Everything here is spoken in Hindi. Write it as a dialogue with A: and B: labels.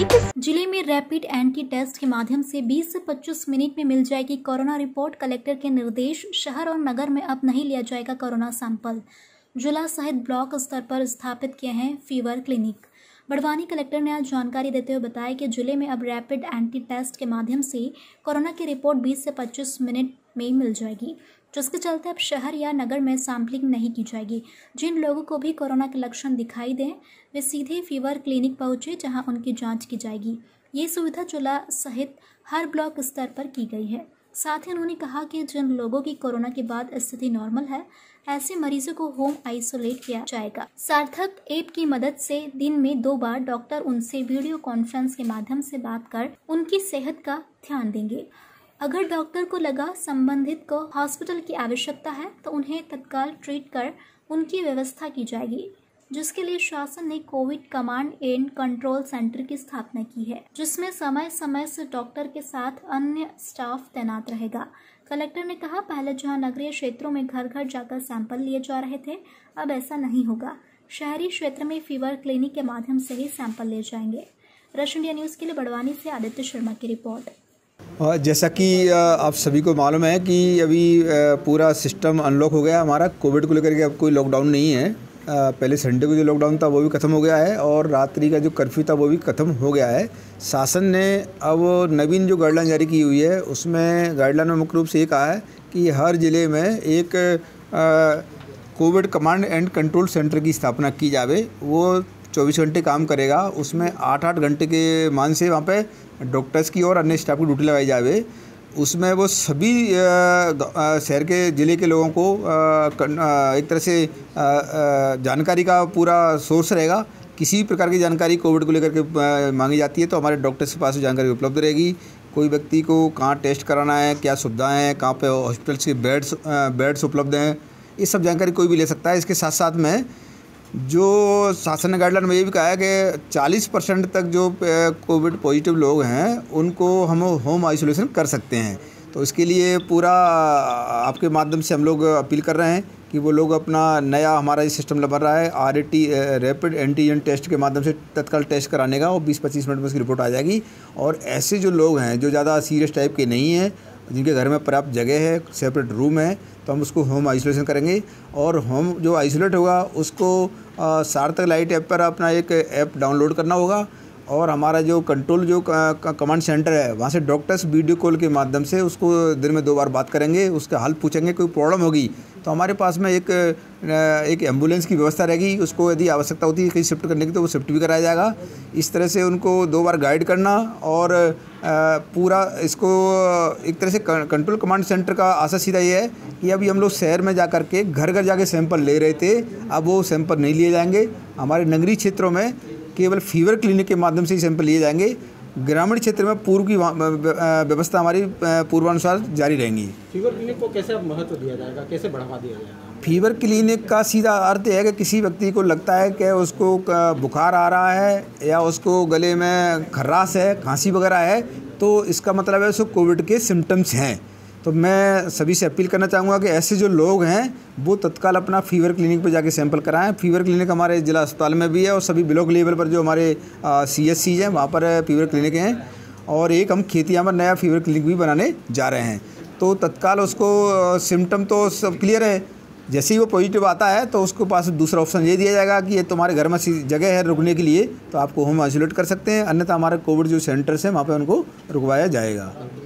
A: लाइक जिले में रैपिड एंटी टेस्ट के माध्यम से 20 से 25 मिनट में मिल जाएगी कोरोना रिपोर्ट कलेक्टर के निर्देश शहर और नगर में अब नहीं लिया जाएगा कोरोना सैंपल जिला सहित ब्लॉक स्तर पर स्थापित किए हैं फीवर क्लिनिक बड़वानी कलेक्टर ने आज जानकारी देते हुए बताया कि जिले में अब रैपिड एंटी टेस्ट के माध्यम से कोरोना की रिपोर्ट 20 से 25 मिनट में मिल जाएगी जिसके चलते अब शहर या नगर में सैम्पलिंग नहीं की जाएगी जिन लोगों को भी कोरोना के लक्षण दिखाई दें वे सीधे फीवर क्लिनिक पहुंचे जहां उनकी जांच की जाएगी ये सुविधा जिला सहित हर ब्लॉक स्तर पर की गई है साथ ही उन्होंने कहा कि जिन लोगों की कोरोना के बाद स्थिति नॉर्मल है ऐसे मरीजों को होम आइसोलेट किया जाएगा सार्थक ऐप की मदद से दिन में दो बार डॉक्टर उनसे वीडियो कॉन्फ्रेंस के माध्यम से बात कर उनकी सेहत का ध्यान देंगे अगर डॉक्टर को लगा संबंधित को हॉस्पिटल की आवश्यकता है तो उन्हें तत्काल ट्रीट कर उनकी व्यवस्था की जाएगी जिसके लिए शासन ने Covid command and control centre की स्थापना की है जिसमें समय समय से डॉक्टर के साथ अन्य स्टाफ तैनात रहेगा कलेक्टर ने कहा पहले जहां नगरीय क्षेत्रों में घर घर जाकर सैंपल लिए जा रहे थे अब ऐसा नहीं होगा शहरी क्षेत्र में फीवर क्लिनिक के माध्यम से ही सैंपल लिए जाएंगे रश इंडिया न्यूज़ के लिए बड़वानी से आदित्य शर्मा की रिपोर्ट
B: जैसा कि आप सभी को मालूम है कि अभी पूरा सिस्टम अनलॉक हो गया हमारा कोविड को लेकर के अब कोई लॉकडाउन नहीं है पहले संडे को जो लॉकडाउन था वो भी ख़त्म हो गया है और रात्रि का जो कर्फ्यू था वो भी ख़त्म हो गया है शासन ने अब नवीन जो गाइडलाइन जारी की हुई है उसमें गाइडलाइन में मुख्य रूप से ये कहा है कि हर ज़िले में एक Covid command and control centre की स्थापना की जावे वो चौबीस घंटे काम करेगा उसमें आठ आठ घंटे के मान से वहाँ पे डॉक्टर्स की और अन्य स्टाफ की ड्यूटी लगाई जावे उसमें वो सभी शहर के ज़िले के लोगों को एक तरह से जानकारी का पूरा सोर्स रहेगा किसी प्रकार की जानकारी कोविड को लेकर के मांगी जाती है तो हमारे डॉक्टर्स के पास जानकारी उपलब्ध रहेगी कोई व्यक्ति को कहाँ टेस्ट कराना है क्या सुविधाएँ हैं कहाँ पे हॉस्पिटल्स के बेड्स बेड्स उपलब्ध हैं ये सब जानकारी कोई भी ले सकता है इसके साथ साथ में जो शासन गाइडलाइन में ये भी कहा है कि 40 परसेंट तक जो कोविड पॉजिटिव लोग हैं उनको हम होम आइसोलेशन कर सकते हैं तो इसके लिए पूरा आपके माध्यम से हम लोग अपील कर रहे हैं कि वो लोग अपना नया हमारा ये सिस्टम बन रहा है आर रैपिड एंटीजन टेस्ट के माध्यम से तत्काल टेस्ट कराने का और 20-25 मिनट में उसकी रिपोर्ट आ जाएगी और ऐसे जो लोग हैं जो ज़्यादा सीरियस टाइप के नहीं हैं जिनके घर में पर्याप्त जगह है सेपरेट रूम है तो हम उसको होम आइसोलेशन करेंगे और होम जो आइसोलेट होगा उसको सार्थक लाइट ऐप पर अपना एक ऐप डाउनलोड करना होगा और हमारा जो कंट्रोल जो कमांड सेंटर है वहाँ से डॉक्टर्स वीडियो कॉल के माध्यम से उसको दिन में दो बार बात करेंगे उसका हाल पूछेंगे कोई प्रॉब्लम होगी तो हमारे पास में एक एक एम्बुलेंस की व्यवस्था रहेगी उसको यदि आवश्यकता होती है कहीं शिफ्ट करने की तो वो शिफ्ट भी कराया जाएगा इस तरह से उनको दो बार गाइड करना और पूरा इसको एक तरह से कंट्रोल कमांड सेंटर का आशा सीधा ये है कि अभी हम लोग शहर में जा कर के घर घर जाके सैंपल ले रहे थे अब वो सैंपल नहीं लिए जाएंगे हमारे नगरीय क्षेत्रों में केवल फीवर क्लिनिक के माध्यम से ही सैंपल लिए जाएंगे ग्रामीण क्षेत्र में पूर्व की व्यवस्था हमारी पूर्वानुसार जारी रहेंगी फीवर क्लिनिक को कैसे महत्व दिया जाएगा कैसे बढ़ावा दिया जाएगा फीवर क्लिनिक का सीधा अर्थ है कि किसी व्यक्ति को लगता है कि उसको बुखार आ रहा है या उसको गले में खर्रास है खांसी वगैरह है तो इसका मतलब है उसको कोविड के सिम्टम्स हैं तो मैं सभी से अपील करना चाहूँगा कि ऐसे जो लोग हैं वो तत्काल अपना फीवर क्लिनिक पर जाके सैंपल कराएं फीवर क्लिनिक हमारे ज़िला अस्पताल में भी है और सभी ब्लॉक लेवल पर जो हमारे सी एस सीज हैं वहाँ पर फीवर क्लिनिक हैं और एक हम खेती पर नया फीवर क्लिनिक भी बनाने जा रहे हैं तो तत्काल उसको सिम्टम तो सब क्लियर है जैसे ही वो पॉजिटिव आता है तो उसके पास दूसरा ऑप्शन ये दिया जाएगा कि ये तुम्हारे घर में जगह है रुकने के लिए तो आपको होम आइसोलेट कर सकते हैं अन्यथा हमारे कोविड जो सेंटर्स हैं वहाँ पर उनको रुकवाया जाएगा